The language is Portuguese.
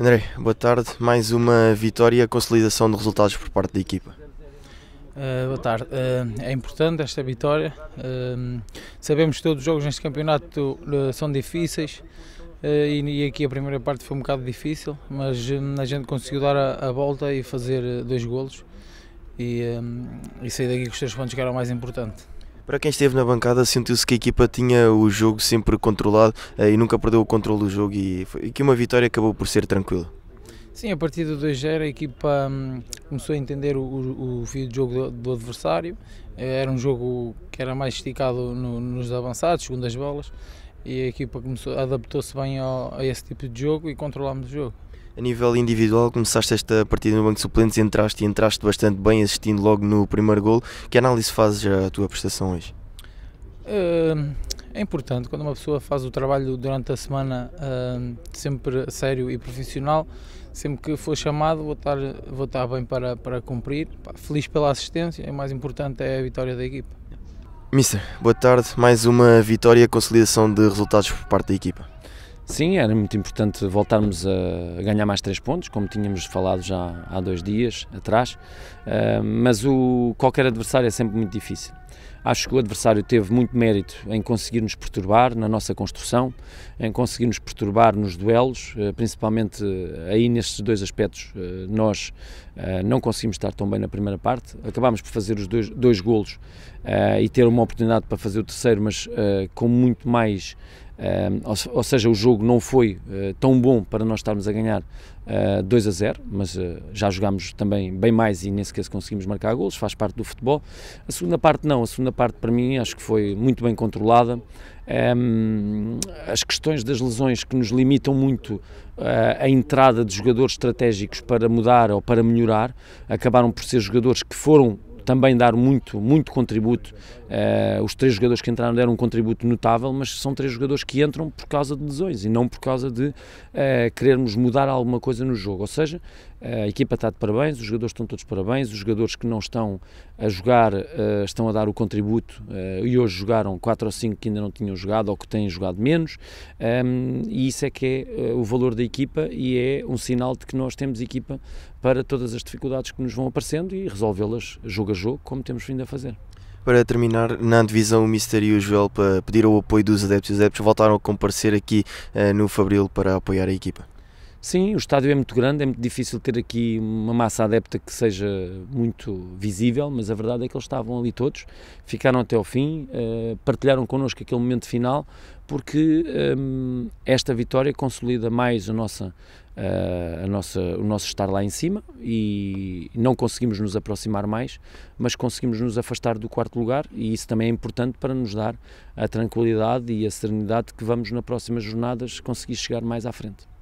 André, boa tarde. Mais uma vitória, e consolidação de resultados por parte da equipa. Uh, boa tarde. Uh, é importante esta vitória. Uh, sabemos que todos os jogos neste campeonato são difíceis e, e, aqui a primeira parte foi um bocado difícil, mas a gente conseguiu dar a, a volta e fazer dois golos e, e sair daqui com os três pontos que era o mais importante. Para quem esteve na bancada, sentiu-se que a equipa tinha o jogo sempre controlado eh, e nunca perdeu o controle do jogo e, foi, que uma vitória acabou por ser tranquila. Sim, a partir do 2-0 a equipa hum, começou a entender o, o, o fio de jogo do, do, adversário. Eh, era um jogo que era mais esticado no, nos avançados, segundo as bolas, e a equipa adaptou-se bem ao, a esse tipo de jogo e controlámos o jogo. A nível individual, começaste esta partida no banco de suplentes, entraste e entraste bastante bem, assistindo logo no primeiro gol. Que análise fazes à tua prestação hoje? Hum, é importante, quando uma pessoa faz o trabalho durante a semana hum, sempre sério e profissional, sempre que for chamado vou estar, vou estar bem para, para cumprir. Feliz pela assistência, o mais importante é a vitória da equipa. Mister, boa tarde. Mais uma vitória e consolidação de resultados por parte da equipa. Sim, era muito importante voltarmos a ganhar mais três pontos, como tínhamos falado já há dois dias atrás, ah, mas o, qualquer adversário é sempre muito difícil. Acho que o adversário teve muito mérito em conseguir nos perturbar na nossa construção, em conseguir nos perturbar nos duelos, eh, principalmente eh, aí nestes dois aspectos. Eh, nós não conseguimos estar tão bem na primeira parte, acabámos por fazer os dois, dois golos e ter uma oportunidade para fazer o terceiro, mas com muito mais ou, seja, o jogo não foi tão bom para nós estarmos a ganhar 2 a 0, mas já jogámos também bem mais e nesse caso conseguimos marcar golos, faz parte do futebol. A segunda parte não, não, a segunda parte para mim acho que foi muito bem controlada. Um, ehm, as questões das lesões que nos limitam muito uh, a entrada de jogadores estratégicos para mudar ou para melhorar acabaram por ser jogadores que foram também dar muito, muito contributo. Uh, os três jogadores que entraram deram um contributo notável, mas são três jogadores que entram por causa de lesões e não por causa de uh, querermos mudar alguma coisa no jogo. Ou seja, eh, a equipa está de parabéns, os jogadores estão todos de parabéns, os jogadores que não estão a jogar uh, estão a dar o contributo uh, e hoje jogaram 4 ou 5 que ainda não tinham jogado ou que têm jogado menos um, ehm, e isso é que é uh, o valor da equipa e é um sinal de que nós temos equipa para todas as dificuldades que nos vão aparecendo e resolvê-las, julgo jogo, como temos vindo a fazer. Para terminar, na divisão o Mister e o Joel para pedir o apoio dos adeptos. Os adeptos voltaram a comparecer aqui uh, no Fabril para apoiar a equipa. Sim, o estádio é muito grande, é muito difícil ter aqui uma massa adepta que seja muito visível, mas a verdade é que eles estavam ali todos, ficaram até ao fim, uh, partilharam connosco aquele momento final, porque um, eh, esta vitória consolida mais a nossa, uh, a nossa, o nosso estar lá em cima e não conseguimos nos aproximar mais, mas conseguimos nos afastar do quarto lugar e isso também é importante para nos dar a tranquilidade e a serenidade que vamos na próximas jornadas conseguir chegar mais à frente.